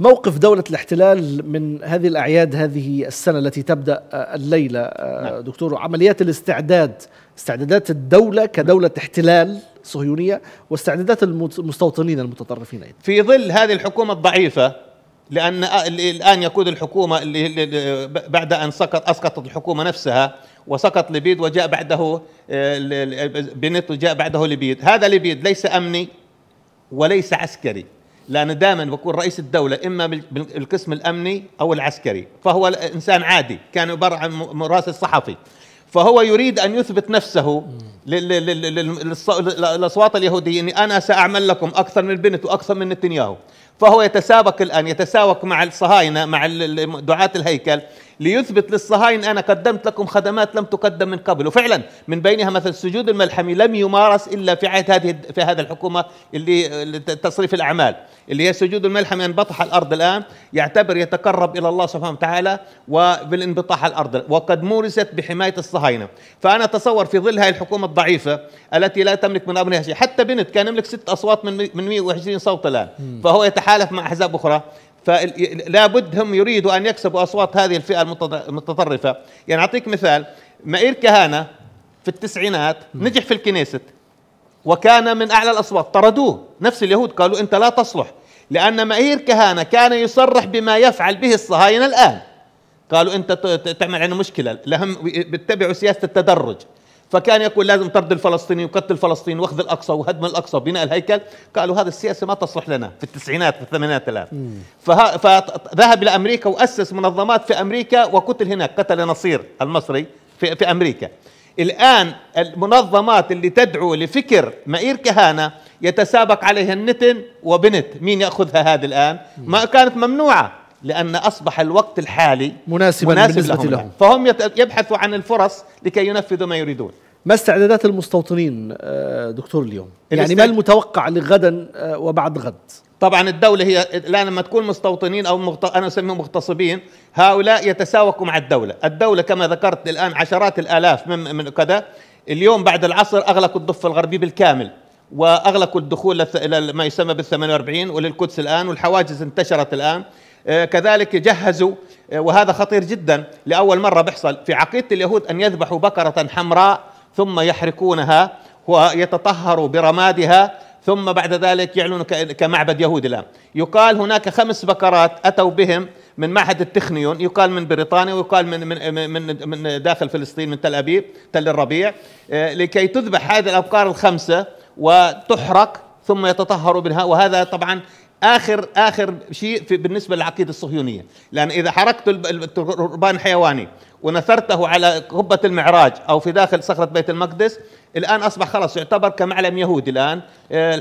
موقف دولة الاحتلال من هذه الأعياد هذه السنة التي تبدأ آه، الليلة آه، نعم. دكتور عمليات الاستعداد استعدادات الدولة كدولة احتلال صهيونية واستعدادات المستوطنين المتطرفين أيضا في ظل هذه الحكومة الضعيفة لأن آه، الآن يقود الحكومة اللي بعد أن سقط أسقطت الحكومة نفسها وسقط لبيد وجاء بعده بنت وجاء بعده لبيد هذا لبيد ليس أمني وليس عسكري لأن دائما بكون رئيس الدولة إما بالقسم الأمني أو العسكري فهو إنسان عادي كان عبارة عن مراسل صحفي فهو يريد أن يثبت نفسه للأصوات اليهودية أني أنا سأعمل لكم أكثر من البنت وأكثر من نتنياهو فهو يتسابق الآن يتساوق مع الصهاينة مع دعاة الهيكل ليثبت للصهاينة أنا قدمت لكم خدمات لم تقدم من قبل وفعلا من بينها مثلا السجود الملحمي لم يمارس إلا في عهد هذه في هذا الحكومة اللي تصريف الأعمال اللي هي سجود الملحمي انبطح الأرض الآن يعتبر يتقرب إلى الله سبحانه وتعالى وبالانبطاح على الأرض وقد مورست بحماية الصهاينة فأنا أتصور في ظل هذه الحكومة الضعيفة التي لا تملك من أمرها شيء حتى بنت كان يملك ست أصوات من 120 صوت الآن فهو يتحالف مع أحزاب أخرى فلا بد هم يريدوا ان يكسبوا اصوات هذه الفئه المتطرفه يعني اعطيك مثال مائير كهانه في التسعينات نجح في الكنيست وكان من اعلى الاصوات طردوه نفس اليهود قالوا انت لا تصلح لان مائير كهانه كان يصرح بما يفعل به الصهاينه الان قالوا انت تعمل عندنا مشكله لهم بيتبعوا سياسه التدرج فكان يقول لازم طرد الفلسطيني وقتل فلسطين واخذ الاقصى وهدم الاقصى وبناء الهيكل قالوا هذه السياسه ما تصلح لنا في التسعينات في الثمانينات الان فذهب الى امريكا واسس منظمات في امريكا وقتل هناك قتل نصير المصري في, في امريكا الان المنظمات اللي تدعو لفكر مئير كهانه يتسابق عليها النتن وبنت مين ياخذها هذه الان ما كانت ممنوعه لأن أصبح الوقت الحالي مناسبا مناسب بالنسبة لهم, لهم. فهم يبحثوا عن الفرص لكي ينفذوا ما يريدون ما استعدادات المستوطنين آه، دكتور اليوم؟ يعني ما المتوقع لغدا آه، وبعد غد؟ طبعا الدولة هي الآن لما تكون مستوطنين أو مغت... أنا أسميهم مغتصبين هؤلاء يتساوقوا مع الدولة الدولة كما ذكرت الآن عشرات الآلاف من, من كذا اليوم بعد العصر أغلقوا الضفة الغربية بالكامل وأغلقوا الدخول إلى ما يسمى بال 48 وللقدس الآن والحواجز انتشرت الآن آه، كذلك جهزوا آه، وهذا خطير جدا لأول مرة بيحصل في عقيدة اليهود أن يذبحوا بكرة حمراء ثم يحرقونها ويتطهروا برمادها ثم بعد ذلك يعلنوا كمعبد يهودي الآن يقال هناك خمس بكرات أتوا بهم من معهد التخنيون يقال من بريطانيا ويقال من من من من داخل فلسطين من تل ابيب تل الربيع آه، لكي تذبح هذه الابقار الخمسه وتحرق ثم يتطهروا منها وهذا طبعا اخر اخر شيء في بالنسبه للعقيده الصهيونيه، لان اذا حركت الربان الحيواني ونثرته على قبه المعراج او في داخل صخره بيت المقدس الان اصبح خلاص يعتبر كمعلم يهودي الان آه،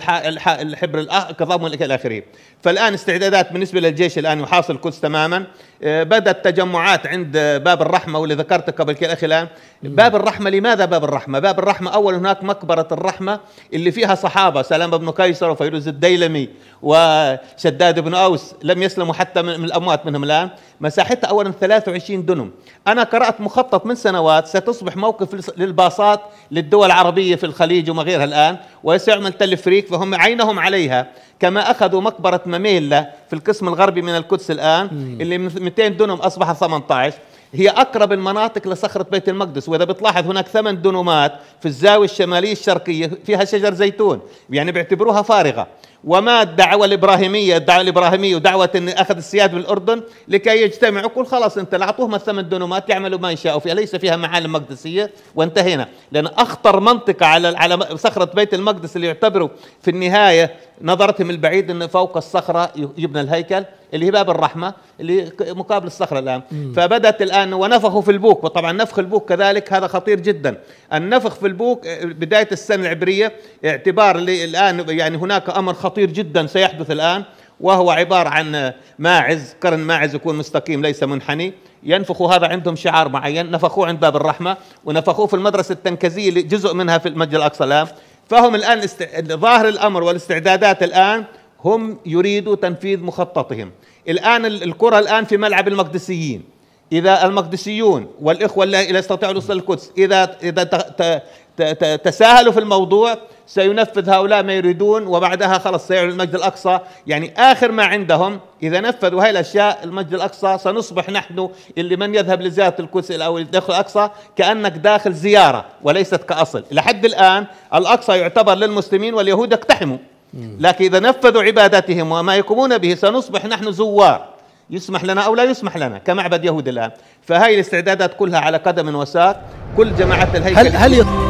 الحبر الكظام والى اخره فالان استعدادات بالنسبه للجيش الان يحاصر القدس تماما آه، بدات تجمعات عند باب الرحمه واللي ذكرته قبل كذا اخي الان باب الرحمه لماذا باب الرحمه؟ باب الرحمه اولا هناك مقبره الرحمه اللي فيها صحابه سلام بن قيصر وفيروز الديلمي وشداد بن اوس لم يسلموا حتى من الاموات منهم الان مساحتها اولا 23 دنم انا قرات مخطط من سنوات ستصبح موقف للباصات للدول العربية في الخليج وما غيرها الآن ويستعمل تلفريك فهم عينهم عليها كما أخذوا مقبرة مميلة في القسم الغربي من القدس الآن اللي 200 دنم أصبح 18 هي أقرب المناطق لصخرة بيت المقدس وإذا بتلاحظ هناك ثمان دنومات في الزاوية الشمالية الشرقية فيها شجر زيتون يعني بيعتبروها فارغة وما الدعوه الابراهيميه الدعوه الابراهيميه ودعوه ان اخذ السياد من الاردن لكي يجتمعوا كل خلاص انت اعطوهم الثمان دنومات يعملوا ما يشاءوا فيها ليس فيها معالم مقدسيه وانتهينا لان اخطر منطقه على على صخره بيت المقدس اللي يعتبروا في النهايه نظرتهم البعيد ان فوق الصخره يبنى الهيكل اللي هي باب الرحمه اللي مقابل الصخره الان مم. فبدات الان ونفخوا في البوك وطبعا نفخ البوك كذلك هذا خطير جدا النفخ في البوك آه، بدايه السنه العبريه اعتبار الان يعني هناك امر خطير خطير جدا سيحدث الآن وهو عبارة عن ماعز قرن ماعز يكون مستقيم ليس منحني ينفخوا هذا عندهم شعار معين نفخوه عند باب الرحمة ونفخوه في المدرسة التنكزية جزء منها في المسجد الأقصى الآن فهم الآن است... ظاهر الأمر والاستعدادات الآن هم يريدوا تنفيذ مخططهم الآن الكرة الآن في ملعب المقدسيين إذا المقدسيون والإخوة اللي يستطيعوا الوصول للقدس إذا إذا تساهلوا في الموضوع سينفذ هؤلاء ما يريدون وبعدها خلص سيعلن المجد الأقصى يعني آخر ما عندهم إذا نفذوا هاي الأشياء المجد الأقصى سنصبح نحن اللي من يذهب لزيارة القدس أو يدخل الأقصى كأنك داخل زيارة وليست كأصل لحد الآن الأقصى يعتبر للمسلمين واليهود يقتحموا لكن إذا نفذوا عباداتهم وما يقومون به سنصبح نحن زوار يسمح لنا او لا يسمح لنا كمعبد يهود الان فهاي الاستعدادات كلها على قدم وساق كل جماعه الهيكل هل هل